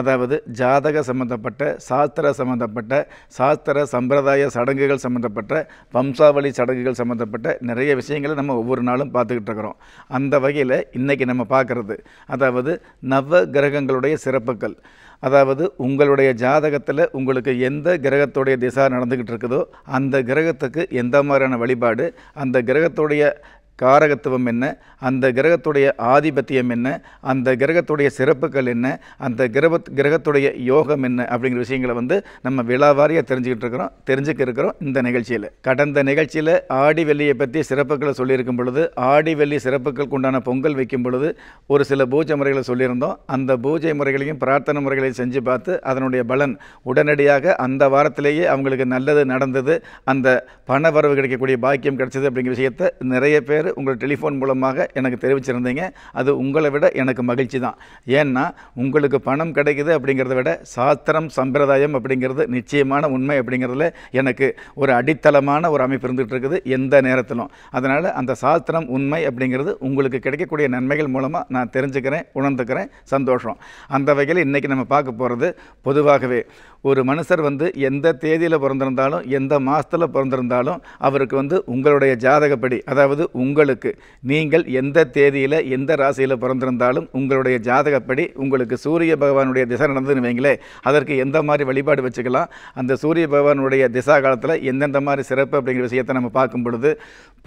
அதாவது ஜாதக சம்பந்தப்பட்ட சாஸ்திர சம்பந்தப்பட்ட சாஸ்திர சம்பிரதாய சடங்குகள் சம்பந்தப்பட்ட வம்சாவளி சடங்குகள் சம்பந்தப்பட்ட நிறைய விஷயங்களை நம்ம ஒவ்வொரு நாளும் பார்த்துக்கிட்டு இருக்கிறோம் அந்த வகையில் இன்றைக்கி நம்ம பார்க்குறது அதாவது நவ கிரகங்களுடைய சிறப்புகள் அதாவது உங்களுடைய ஜாதகத்தில் உங்களுக்கு எந்த கிரகத்துடைய திசா நடந்துக்கிட்டு இருக்குதோ அந்த கிரகத்துக்கு எந்த மாதிரியான வழிபாடு அந்த கிரகத்துடைய காரகத்துவம் என்ன அந்த கிரகத்துடைய ஆதிபத்தியம் என்ன அந்த கிரகத்துடைய சிறப்புகள் என்ன அந்த கிரக கிரகத்துடைய யோகம் என்ன அப்படிங்கிற விஷயங்களை வந்து நம்ம விழாவாரியாக தெரிஞ்சுக்கிட்டு இருக்கிறோம் தெரிஞ்சுக்க இருக்கிறோம் இந்த நிகழ்ச்சியில் கடந்த நிகழ்ச்சியில் ஆடி வெள்ளியை பற்றி சிறப்புகளை சொல்லியிருக்கும் பொழுது ஆடி வெள்ளி சிறப்புகளுக்கு உண்டான பொங்கல் வைக்கும் பொழுது ஒரு சில பூஜை முறைகளை சொல்லியிருந்தோம் அந்த பூஜை முறைகளையும் பிரார்த்தனை முறைகளையும் செஞ்சு பார்த்து அதனுடைய பலன் உடனடியாக அந்த வாரத்திலேயே அவங்களுக்கு நல்லது நடந்தது அந்த பண வரவு கிடைக்கக்கூடிய பாக்கியம் கிடைச்சது அப்படிங்கிற விஷயத்தை நிறைய பேர் என்று உங்கள் டெலிஃபோன் மூலமாக எனக்கு தெரிவிச்சிருந்தீங்க அது உங்களை விட எனக்கு மகிழ்ச்சி தான் ஏன்னா உங்களுக்கு பணம் கிடைக்குது அப்படிங்கிறத விட சாஸ்திரம் சம்பிரதாயம் அப்படிங்கிறது நிச்சயமான உண்மை அப்படிங்கிறதுல எனக்கு ஒரு அடித்தளமான ஒரு அமைப்பு இருந்துகிட்டு இருக்குது எந்த நேரத்திலும் அதனால் அந்த சாஸ்திரம் உண்மை அப்படிங்கிறது உங்களுக்கு கிடைக்கக்கூடிய நன்மைகள் மூலமாக நான் தெரிஞ்சுக்கிறேன் உணர்ந்துக்கிறேன் சந்தோஷம் அந்த வகையில் இன்றைக்கி நம்ம பார்க்க போகிறது பொதுவாகவே ஒரு மனுஷர் வந்து எந்த தேதியில் பிறந்திருந்தாலும் எந்த மாதத்தில் பிறந்திருந்தாலும் அவருக்கு வந்து உங்களுடைய ஜாதகப்படி அதாவது உங்கள் உங்களுக்கு நீங்கள் எந்த தேதியில் எந்த ராசியில் பிறந்திருந்தாலும் உங்களுடைய ஜாதகப்படி உங்களுக்கு சூரிய பகவானுடைய திசை நடந்ததுன்னு வைங்களே அதற்கு எந்த மாதிரி வழிபாடு வச்சுக்கலாம் அந்த சூரிய பகவானுடைய திசா காலத்தில் எந்தெந்த மாதிரி சிறப்பு அப்படிங்கிற விஷயத்தை நம்ம பார்க்கும் பொழுது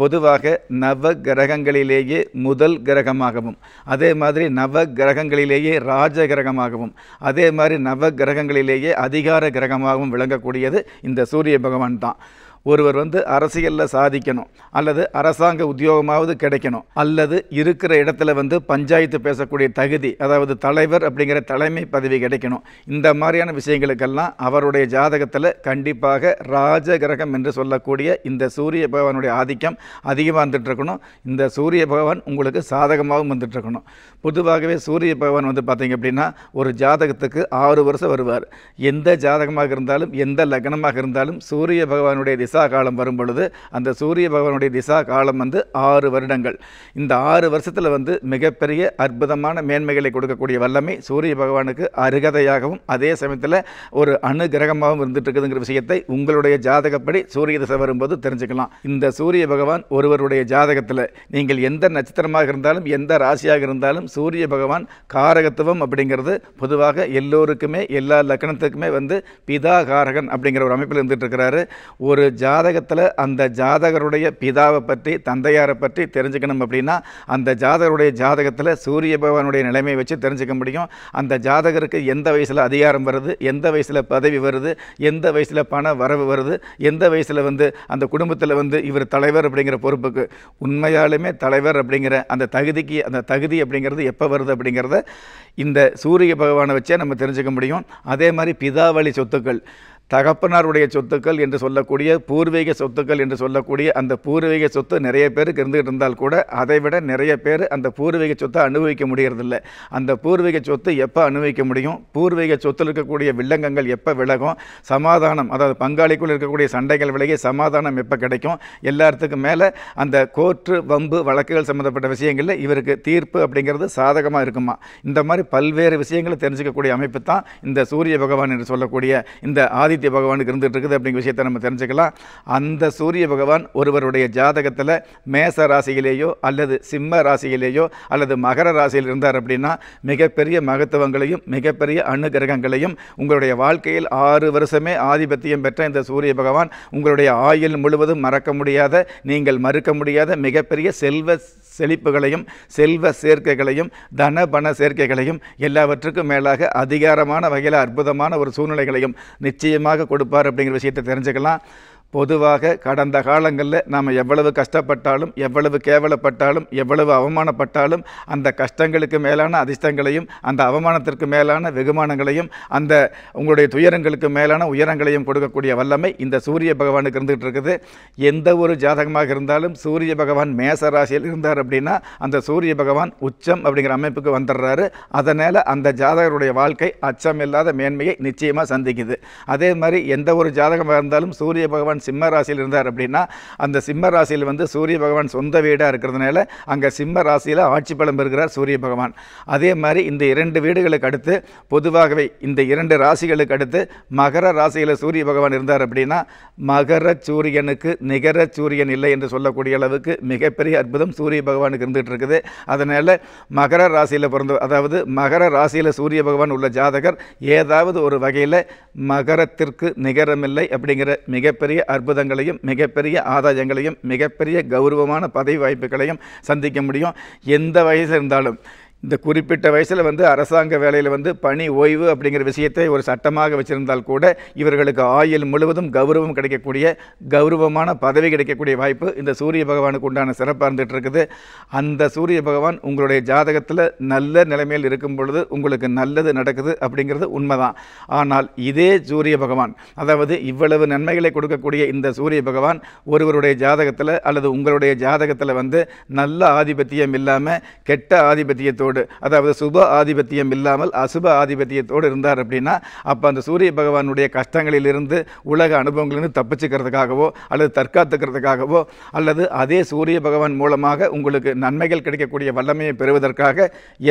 பொதுவாக நவ கிரகங்களிலேயே முதல் கிரகமாகவும் அதே மாதிரி நவ கிரகங்களிலேயே ராஜ கிரகமாகவும் அதே மாதிரி நவ கிரகங்களிலேயே அதிகார கிரகமாகவும் விளங்கக்கூடியது இந்த சூரிய பகவான் தான் ஒருவர் வந்து அரசியலில் சாதிக்கணும் அல்லது அரசாங்க உத்தியோகமாவது கிடைக்கணும் அல்லது இருக்கிற இடத்துல வந்து பஞ்சாயத்து பேசக்கூடிய தகுதி அதாவது தலைவர் அப்படிங்கிற தலைமை பதவி கிடைக்கணும் இந்த மாதிரியான விஷயங்களுக்கெல்லாம் அவருடைய ஜாதகத்தில் கண்டிப்பாக ராஜகிரகம் என்று சொல்லக்கூடிய இந்த சூரிய பகவானுடைய ஆதிக்கம் அதிகமாக இருந்துகிட்ருக்கணும் இந்த சூரிய பகவான் உங்களுக்கு சாதகமாகவும் வந்துட்டுருக்கணும் பொதுவாகவே சூரிய பகவான் வந்து பார்த்திங்க அப்படின்னா ஒரு ஜாதகத்துக்கு ஆறு வருஷம் வருவார் எந்த ஜாதகமாக இருந்தாலும் எந்த லக்னமாக இருந்தாலும் சூரிய பகவானுடைய திசா காலம் வரும் பொழுது அந்த சூரிய பகவானுடைய திசா காலம் வந்து ஆறு வருடங்கள் இந்த ஆறு வருஷத்தில் வந்து மிகப்பெரிய அற்புதமான மேன்மைகளை கொடுக்கக்கூடிய வல்லமை சூரிய பகவானுக்கு அருகதையாகவும் அதே சமயத்தில் ஒரு அணு இருந்துட்டு இருக்குதுங்கிற விஷயத்தை உங்களுடைய ஜாதகப்படி சூரிய திசை வரும்போது தெரிஞ்சுக்கலாம் இந்த சூரிய பகவான் ஒருவருடைய ஜாதகத்தில் நீங்கள் எந்த நட்சத்திரமாக இருந்தாலும் எந்த ராசியாக இருந்தாலும் சூரிய பகவான் காரகத்துவம் அப்படிங்கிறது பொதுவாக எல்லோருக்குமே எல்லா லக்கணத்துக்குமே வந்து பிதா காரகன் அப்படிங்கிற ஒரு அமைப்பில் இருந்துட்டு இருக்கிறாரு ஒரு ஜாதகத்தில் அந்த ஜாதகருடைய பிதாவை பற்றி தந்தையாரை பற்றி தெரிஞ்சுக்கணும் அப்படின்னா அந்த ஜாதகருடைய ஜாதகத்தில் சூரிய பகவானுடைய நிலைமையை வச்சு தெரிஞ்சுக்க முடியும் அந்த ஜாதகருக்கு எந்த வயசில் அதிகாரம் வருது எந்த வயசில் பதவி வருது எந்த வயசில் பண வரவு வருது எந்த வயசில் வந்து அந்த குடும்பத்தில் வந்து இவர் தலைவர் அப்படிங்கிற பொறுப்புக்கு உண்மையாலுமே தலைவர் அப்படிங்கிற அந்த தகுதிக்கு அந்த தகுதி அப்படிங்கிறது எப்போ வருது அப்படிங்கிறத இந்த சூரிய பகவானை வச்சே நம்ம தெரிஞ்சுக்க முடியும் அதே மாதிரி பிதாவளி சொத்துக்கள் தகப்பனாருடைய சொத்துக்கள் என்று சொல்லக்கூடிய பூர்வீக சொத்துக்கள் என்று சொல்லக்கூடிய அந்த பூர்வீக சொத்து நிறைய பேருக்கு இருந்துகிட்டு இருந்தால் கூட அதை விட நிறைய பேர் அந்த பூர்வீக சொத்தை அனுபவிக்க முடியறதில்ல அந்த பூர்வீக சொத்து எப்போ அனுபவிக்க முடியும் பூர்வீக சொத்தில் இருக்கக்கூடிய வில்லங்கங்கள் எப்போ விலகும் சமாதானம் அதாவது பங்காளிக்குள் இருக்கக்கூடிய சண்டைகள் விலகி சமாதானம் எப்போ கிடைக்கும் எல்லாத்துக்கும் மேலே அந்த கோற்று வம்பு வழக்குகள் சம்மந்தப்பட்ட விஷயங்களில் இவருக்கு தீர்ப்பு அப்படிங்கிறது சாதகமாக இருக்குமா இந்த மாதிரி பல்வேறு விஷயங்களை தெரிஞ்சுக்கக்கூடிய அமைப்பு தான் இந்த சூரிய பகவான் என்று சொல்லக்கூடிய இந்த ஆதி ஆதித்ய பகவானுக்கு இருந்துகிட்டு இருக்குது அப்படிங்கிற விஷயத்தை நம்ம தெரிஞ்சுக்கலாம் அந்த சூரிய பகவான் ஒருவருடைய ஜாதகத்தில் மேச ராசியிலேயோ அல்லது சிம்ம ராசியிலேயோ அல்லது மகர ராசியில் இருந்தார் அப்படின்னா மிகப்பெரிய மகத்துவங்களையும் மிகப்பெரிய அணுகிரகங்களையும் உங்களுடைய வாழ்க்கையில் ஆறு வருஷமே ஆதிபத்தியம் பெற்ற இந்த சூரிய பகவான் உங்களுடைய ஆயுள் முழுவதும் மறக்க முடியாத நீங்கள் மறுக்க முடியாத மிகப்பெரிய செல்வ செழிப்புகளையும் செல்வ சேர்க்கைகளையும் தன பண சேர்க்கைகளையும் எல்லாவற்றுக்கும் மேலாக அதிகாரமான வகையில் அற்புதமான ஒரு சூழ்நிலைகளையும் நிச்சயம் நிச்சயமாக கொடுப்பார் அப்படிங்கிற விஷயத்தை தெரிஞ்சுக்கலாம் பொதுவாக கடந்த காலங்களில் நாம் எவ்வளவு கஷ்டப்பட்டாலும் எவ்வளவு கேவலப்பட்டாலும் எவ்வளவு அவமானப்பட்டாலும் அந்த கஷ்டங்களுக்கு மேலான அதிர்ஷ்டங்களையும் அந்த அவமானத்திற்கு மேலான வெகுமானங்களையும் அந்த உங்களுடைய துயரங்களுக்கு மேலான உயரங்களையும் கொடுக்கக்கூடிய வல்லமை இந்த சூரிய பகவானுக்கு இருந்துகிட்டு இருக்குது எந்த ஒரு ஜாதகமாக இருந்தாலும் சூரிய பகவான் மேச ராசியில் இருந்தார் அப்படின்னா அந்த சூரிய பகவான் உச்சம் அப்படிங்கிற அமைப்புக்கு வந்துடுறாரு அதனால் அந்த ஜாதகருடைய வாழ்க்கை அச்சமில்லாத மேன்மையை நிச்சயமாக சந்திக்குது அதே மாதிரி எந்த ஒரு ஜாதகமாக இருந்தாலும் சூரிய பகவான் சிம்ம ராசியில் இருந்தார் அப்படின்னா அந்த சிம்ம ராசியில் வந்து சூரிய பகவான் சொந்த வீடாக இருக்கிறதுனால அங்கே சிம்ம ராசியில் ஆட்சி பலம் பெறுகிறார் சூரிய பகவான் அதே மாதிரி இந்த இரண்டு வீடுகளுக்கு அடுத்து பொதுவாகவே இந்த இரண்டு ராசிகளுக்கு அடுத்து மகர ராசியில் சூரிய பகவான் இருந்தார் அப்படின்னா மகர சூரியனுக்கு நிகர சூரியன் இல்லை என்று சொல்லக்கூடிய அளவுக்கு மிகப்பெரிய அற்புதம் சூரிய பகவானுக்கு இருந்துகிட்டு இருக்குது அதனால் மகர ராசியில் பிறந்த அதாவது மகர ராசியில் சூரிய பகவான் உள்ள ஜாதகர் ஏதாவது ஒரு வகையில் மகரத்திற்கு நிகரமில்லை அப்படிங்கிற மிகப்பெரிய அற்புதங்களையும் மிகப்பெரிய ஆதாயங்களையும் மிகப்பெரிய கௌரவமான பதவி வாய்ப்புகளையும் சந்திக்க முடியும் எந்த வயசு இருந்தாலும் இந்த குறிப்பிட்ட வயசில் வந்து அரசாங்க வேலையில் வந்து பணி ஓய்வு அப்படிங்கிற விஷயத்தை ஒரு சட்டமாக வச்சுருந்தால் கூட இவர்களுக்கு ஆயுள் முழுவதும் கௌரவம் கிடைக்கக்கூடிய கௌரவமான பதவி கிடைக்கக்கூடிய வாய்ப்பு இந்த சூரிய பகவானுக்கு உண்டான சிறப்பாக இருந்துகிட்டு இருக்குது அந்த சூரிய பகவான் உங்களுடைய ஜாதகத்தில் நல்ல நிலைமையில் இருக்கும் பொழுது உங்களுக்கு நல்லது நடக்குது அப்படிங்கிறது உண்மைதான் ஆனால் இதே சூரிய பகவான் அதாவது இவ்வளவு நன்மைகளை கொடுக்கக்கூடிய இந்த சூரிய பகவான் ஒருவருடைய ஜாதகத்தில் அல்லது உங்களுடைய ஜாதகத்தில் வந்து நல்ல ஆதிபத்தியம் இல்லாமல் கெட்ட ஆதிபத்தியத்தோடு ஆதிபத்தியத்தோடு அதாவது சுப ஆதிபத்தியம் இல்லாமல் அசுப ஆதிபத்தியத்தோடு இருந்தார் அப்படின்னா அப்போ அந்த சூரிய பகவானுடைய கஷ்டங்களிலிருந்து உலக அனுபவங்களிலிருந்து தப்பிச்சுக்கிறதுக்காகவோ அல்லது தற்காத்துக்கிறதுக்காகவோ அல்லது அதே சூரிய பகவான் மூலமாக உங்களுக்கு நன்மைகள் கிடைக்கக்கூடிய வல்லமையை பெறுவதற்காக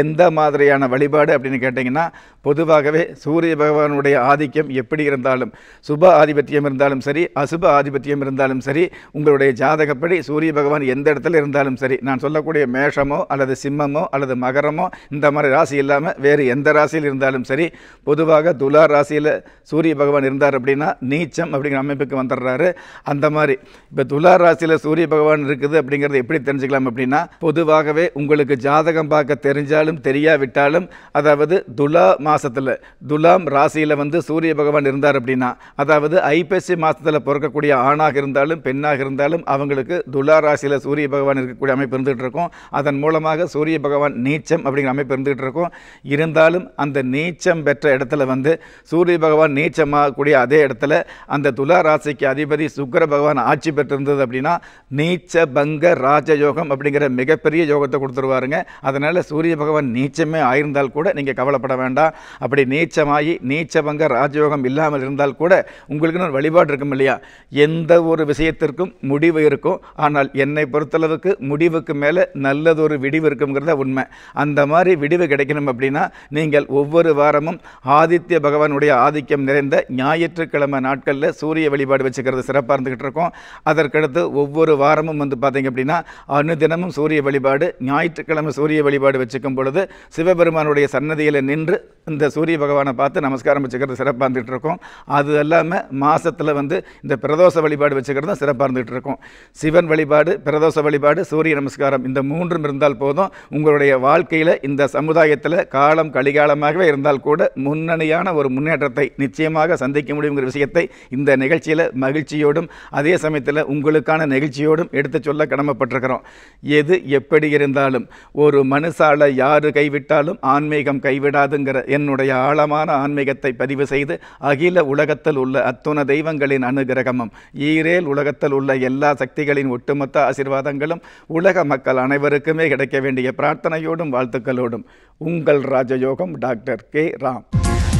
எந்த மாதிரியான வழிபாடு அப்படின்னு கேட்டிங்கன்னா பொதுவாகவே சூரிய பகவானுடைய ஆதிக்கம் எப்படி இருந்தாலும் சுப ஆதிபத்தியம் இருந்தாலும் சரி அசுப ஆதிபத்தியம் இருந்தாலும் சரி உங்களுடைய ஜாதகப்படி சூரிய பகவான் எந்த இடத்துல இருந்தாலும் சரி நான் சொல்லக்கூடிய மேஷமோ அல்லது சிம்மமோ அல்லது மகரம் நட்சத்திரமோ இந்த மாதிரி ராசி இல்லாமல் வேறு எந்த ராசியில் இருந்தாலும் சரி பொதுவாக துலா ராசியில் சூரிய பகவான் இருந்தார் அப்படின்னா நீச்சம் அப்படிங்கிற அமைப்புக்கு வந்துடுறாரு அந்த மாதிரி இப்போ துலா ராசியில் சூரிய பகவான் இருக்குது அப்படிங்கிறது எப்படி தெரிஞ்சுக்கலாம் அப்படின்னா பொதுவாகவே உங்களுக்கு ஜாதகம் பார்க்க தெரிஞ்சாலும் தெரியாவிட்டாலும் அதாவது துலா மாதத்தில் துலாம் ராசியில் வந்து சூரிய பகவான் இருந்தார் அப்படின்னா அதாவது ஐப்பசி மாதத்தில் பிறக்கக்கூடிய ஆணாக இருந்தாலும் பெண்ணாக இருந்தாலும் அவங்களுக்கு துலா ராசியில் சூரிய பகவான் இருக்கக்கூடிய அமைப்பு இருந்துகிட்டு இருக்கும் அதன் மூலமாக சூரிய பகவான் நீச்சம் நீச்சம் அப்படிங்கிற அமைப்பு இருந்துகிட்டு இருக்கும் இருந்தாலும் அந்த நீச்சம் பெற்ற இடத்துல வந்து சூரிய பகவான் நீச்சமாகக்கூடிய அதே இடத்துல அந்த துலா ராசிக்கு அதிபதி சுக்கர பகவான் ஆட்சி பெற்றிருந்தது அப்படின்னா நீச்ச பங்க ராஜயோகம் அப்படிங்கிற மிகப்பெரிய யோகத்தை கொடுத்துருவாருங்க அதனால் சூரிய பகவான் நீச்சமே ஆயிருந்தால் கூட நீங்கள் கவலைப்பட வேண்டாம் அப்படி நீச்சமாகி நீச்சபங்க ராஜயோகம் இல்லாமல் இருந்தால் கூட உங்களுக்குன்னு ஒரு வழிபாடு இருக்கும் இல்லையா எந்த ஒரு விஷயத்திற்கும் முடிவு இருக்கும் ஆனால் என்னை பொறுத்தளவுக்கு முடிவுக்கு மேலே நல்லதொரு விடிவு இருக்குங்கிறத உண்மை அந்த அந்த மாதிரி விடிவு கிடைக்கணும் அப்படின்னா நீங்கள் ஒவ்வொரு வாரமும் ஆதித்ய பகவானுடைய ஆதிக்கம் நிறைந்த ஞாயிற்றுக்கிழமை நாட்களில் சூரிய வழிபாடு வச்சுக்கிறது சிறப்பாக இருந்துக்கிட்டு இருக்கோம் அதற்கடுத்து ஒவ்வொரு வாரமும் வந்து பார்த்திங்க அப்படின்னா அனுதினமும் சூரிய வழிபாடு ஞாயிற்றுக்கிழமை சூரிய வழிபாடு வச்சுக்கும் பொழுது சிவபெருமானுடைய சன்னதியில் நின்று இந்த சூரிய பகவானை பார்த்து நமஸ்காரம் வச்சுக்கிறது சிறப்பாக இருந்துகிட்டு இருக்கோம் அது இல்லாமல் மாதத்தில் வந்து இந்த பிரதோஷ வழிபாடு வச்சுக்கிறது சிறப்பாக இருந்துகிட்டு இருக்கோம் சிவன் வழிபாடு பிரதோஷ வழிபாடு சூரிய நமஸ்காரம் இந்த மூன்றும் இருந்தால் போதும் உங்களுடைய வாழ்க்கை வாழ்க்கையில் இந்த சமுதாயத்தில் காலம் கலிகாலமாகவே இருந்தால் கூட முன்னணியான ஒரு முன்னேற்றத்தை நிச்சயமாக சந்திக்க முடியுங்கிற விஷயத்தை இந்த நிகழ்ச்சியில் மகிழ்ச்சியோடும் அதே சமயத்தில் உங்களுக்கான நிகழ்ச்சியோடும் எடுத்து சொல்ல கடமைப்பட்டிருக்கிறோம் எது எப்படி இருந்தாலும் ஒரு மனுஷால யாரு கைவிட்டாலும் ஆன்மீகம் கைவிடாதுங்கிற என்னுடைய ஆழமான ஆன்மீகத்தை பதிவு செய்து அகில உலகத்தில் உள்ள அத்துண தெய்வங்களின் அனுகிரகமும் ஈரேல் உலகத்தில் உள்ள எல்லா சக்திகளின் ஒட்டுமொத்த ஆசிர்வாதங்களும் உலக மக்கள் அனைவருக்குமே கிடைக்க வேண்டிய பிரார்த்தனையோடும் வாழ்த்துக்களோடும் உங்கள் ராஜயோகம் டாக்டர் கே ராம்